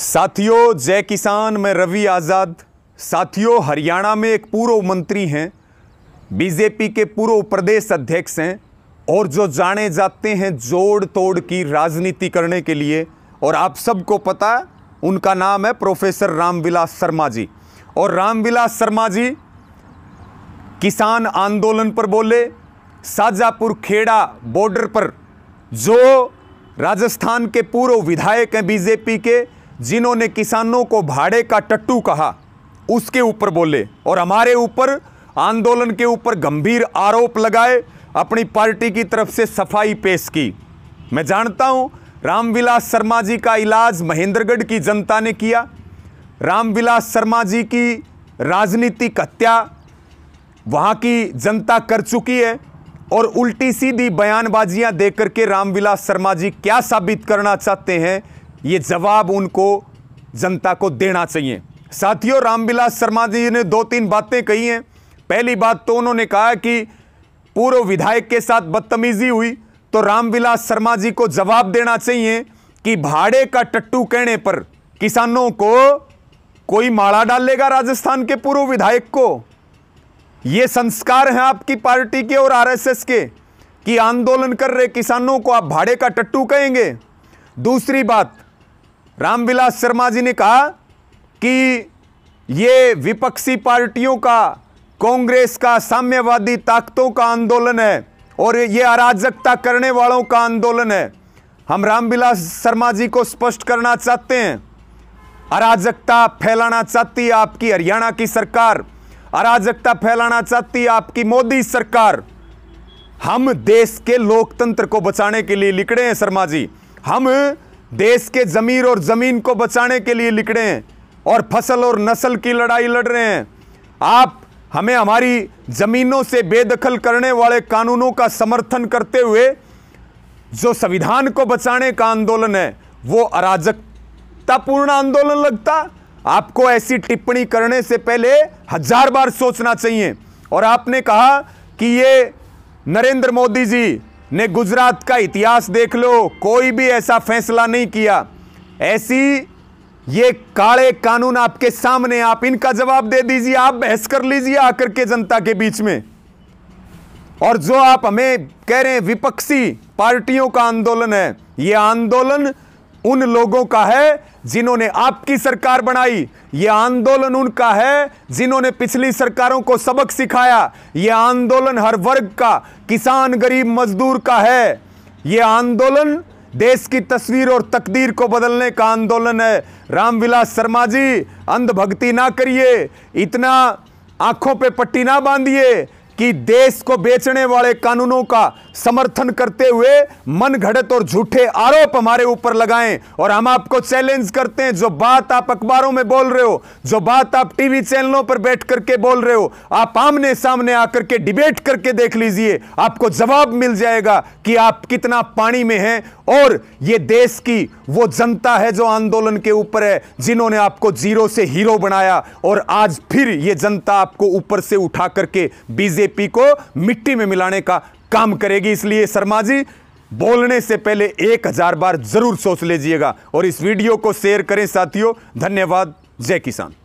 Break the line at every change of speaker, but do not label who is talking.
साथियों जय किसान मैं रवि आज़ाद साथियों हरियाणा में एक पूर्व मंत्री हैं बीजेपी के पूर्व प्रदेश अध्यक्ष हैं और जो जाने जाते हैं जोड़ तोड़ की राजनीति करने के लिए और आप सबको पता उनका नाम है प्रोफेसर रामविलास शर्मा जी और रामविलास शर्मा जी किसान आंदोलन पर बोले साजापुर खेड़ा बॉर्डर पर जो राजस्थान के पूर्व विधायक हैं बीजेपी के जिन्होंने किसानों को भाड़े का टट्टू कहा उसके ऊपर बोले और हमारे ऊपर आंदोलन के ऊपर गंभीर आरोप लगाए अपनी पार्टी की तरफ से सफाई पेश की मैं जानता हूँ रामविलास शर्मा जी का इलाज महेंद्रगढ़ की जनता ने किया रामविलास शर्मा जी की राजनीतिक हत्या वहाँ की जनता कर चुकी है और उल्टी सीधी बयानबाजियां देकर के रामविलास शर्मा जी क्या साबित करना चाहते हैं ये जवाब उनको जनता को देना चाहिए साथियों रामविलास शर्मा जी ने दो तीन बातें कही हैं पहली बात तो उन्होंने कहा कि पूर्व विधायक के साथ बदतमीजी हुई तो रामविलास शर्मा जी को जवाब देना चाहिए कि भाड़े का टट्टू कहने पर किसानों को कोई माड़ा डालेगा राजस्थान के पूर्व विधायक को ये संस्कार है आपकी पार्टी के और आरएसएस के कि आंदोलन कर रहे किसानों को आप भाड़े का टट्टू कहेंगे दूसरी बात रामविलास शर्मा जी ने कहा कि ये विपक्षी पार्टियों का कांग्रेस का साम्यवादी ताकतों का आंदोलन है और ये अराजकता करने वालों का आंदोलन है हम रामविलास शर्मा जी को स्पष्ट करना चाहते हैं अराजकता फैलाना चाहती है आपकी हरियाणा की सरकार अराजकता फैलाना चाहती है आपकी मोदी सरकार हम देश के लोकतंत्र को बचाने के लिए निकले हैं शर्मा जी हम देश के ज़मीर और ज़मीन को बचाने के लिए रहे हैं और फसल और नस्ल की लड़ाई लड़ रहे हैं आप हमें हमारी ज़मीनों से बेदखल करने वाले कानूनों का समर्थन करते हुए जो संविधान को बचाने का आंदोलन है वो अराजकतापूर्ण आंदोलन लगता आपको ऐसी टिप्पणी करने से पहले हज़ार बार सोचना चाहिए और आपने कहा कि ये नरेंद्र मोदी जी ने गुजरात का इतिहास देख लो कोई भी ऐसा फैसला नहीं किया ऐसी ये काले कानून आपके सामने आप इनका जवाब दे दीजिए आप बहस कर लीजिए आकर के जनता के बीच में और जो आप हमें कह रहे हैं विपक्षी पार्टियों का आंदोलन है ये आंदोलन उन लोगों का है जिन्होंने आपकी सरकार बनाई ये आंदोलन उनका है जिन्होंने पिछली सरकारों को सबक सिखाया ये आंदोलन हर वर्ग का किसान गरीब मजदूर का है ये आंदोलन देश की तस्वीर और तकदीर को बदलने का आंदोलन है रामविलास शर्मा जी अंधभक्ति ना करिए इतना आंखों पे पट्टी ना बांधिए कि देश को बेचने वाले कानूनों का समर्थन करते हुए मन घड़त और झूठे आरोप हमारे ऊपर लगाएं और हम आपको चैलेंज करते हैं जो बात आप अखबारों में बोल रहे हो जो बात आप टीवी चैनलों पर बैठ करके बोल रहे हो आप आमने सामने आकर के डिबेट करके देख लीजिए आपको जवाब मिल जाएगा कि आप कितना पानी में हैं और ये देश की वो जनता है जो आंदोलन के ऊपर है जिन्होंने आपको जीरो से हीरो बनाया और आज फिर ये जनता आपको ऊपर से उठा करके बीजेपी को मिट्टी में मिलाने का काम करेगी इसलिए शर्मा जी बोलने से पहले एक हजार बार जरूर सोच लीजिएगा और इस वीडियो को शेयर करें साथियों धन्यवाद जय किसान